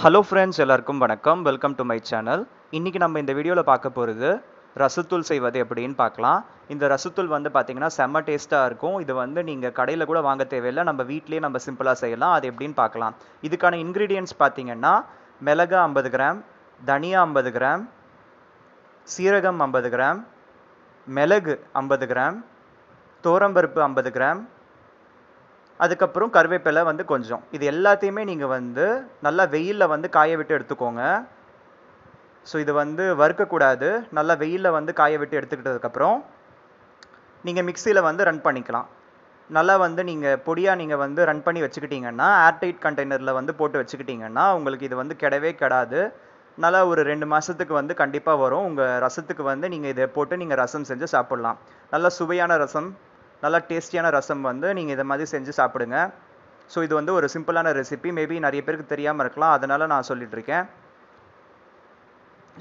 Hello friends எல்லாருக்கும் வணக்கம் welcome to my channel இன்றைக்கி நம்ம இந்த வீடியோவில் பார்க்க போகிறது ரசத்தூள் செய்வது எப்படின்னு பார்க்கலாம் இந்த ரசத்தூள் வந்து பார்த்திங்கன்னா செம்ம டேஸ்ட்டாக இருக்கும் இது வந்து நீங்கள் கடையில் கூட வாங்க தேவையில்லை நம்ம வீட்லேயே நம்ம சிம்பிளாக செய்யலாம் அது எப்படின்னு பார்க்கலாம் இதுக்கான இன்க்ரீடியன்ட்ஸ் பார்த்தீங்கன்னா மிளகா ஐம்பது கிராம் தனியா ஐம்பது கிராம் சீரகம் ஐம்பது கிராம் மிளகு ஐம்பது கிராம் தோரம்பருப்பு ஐம்பது கிராம் அதுக்கப்புறம் கருவேப்பிலை வந்து கொஞ்சம் இது எல்லாத்தையுமே நீங்கள் வந்து நல்லா வெயிலில் வந்து காய விட்டு எடுத்துக்கோங்க ஸோ இது வந்து வறுக்கக்கூடாது நல்லா வெயிலில் வந்து காய விட்டு எடுத்துக்கிட்டதுக்கப்புறம் நீங்கள் மிக்சியில் வந்து ரன் பண்ணிக்கலாம் நல்லா வந்து நீங்கள் பொடியாக நீங்கள் வந்து ரன் பண்ணி வச்சுக்கிட்டிங்கன்னா ஏர்டைட் கண்டெய்னரில் வந்து போட்டு வச்சுக்கிட்டிங்கன்னா உங்களுக்கு இது வந்து கெடவே கெடாது நல்லா ஒரு ரெண்டு மாதத்துக்கு வந்து கண்டிப்பாக வரும் உங்கள் ரசத்துக்கு வந்து நீங்கள் இதை போட்டு நீங்கள் ரசம் செஞ்சு சாப்பிட்லாம் நல்லா சுவையான ரசம் நல்லா டேஸ்டியான ரசம் வந்து நீங்கள் இதை மாதிரி செஞ்சு சாப்பிடுங்க ஸோ இது வந்து ஒரு சிம்பிளான ரெசிபி மேபி நிறைய பேருக்கு தெரியாமல் இருக்கலாம் அதனால் நான் சொல்லிகிட்ருக்கேன்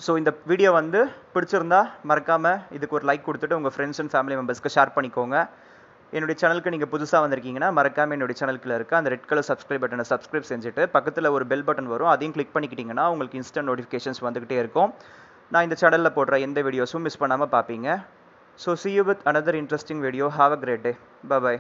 ஸோ இந்த வீடியோ வந்து பிடிச்சிருந்தா மறக்காமல் இதுக்கு ஒரு லைக் கொடுத்துட்டு உங்கள் ஃப்ரெண்ட்ஸ் அண்ட் ஃபேமிலி மெம்பர்ஸ்க்கு ஷேர் பண்ணிக்கோங்க என்னுடைய சேனலுக்கு நீங்கள் புதுசாக வந்திருக்கீங்கன்னா மறக்காமல் என்னுடைய சேனலுக்குள்ள இருக்க அந்த ரெட் கலர் சப்ஸ்கிரைப் பட்டனை சப்ஸ்கிரைப் செஞ்சுட்டு பக்கத்தில் ஒரு பெல் பட்டன் வரும் அதையும் கிளிக் பண்ணிக்கிட்டிங்கன்னா உங்களுக்கு இன்ஸ்டன்ட் நோட்டிஃபிகேஷன்ஸ் வந்துகிட்டே இருக்கும் நான் இந்த சேனலில் போடுற எந்த வீடியோஸும் மிஸ் பண்ணாமல் பார்ப்பீங்க So see you with another interesting video. Have a great day. Bye bye.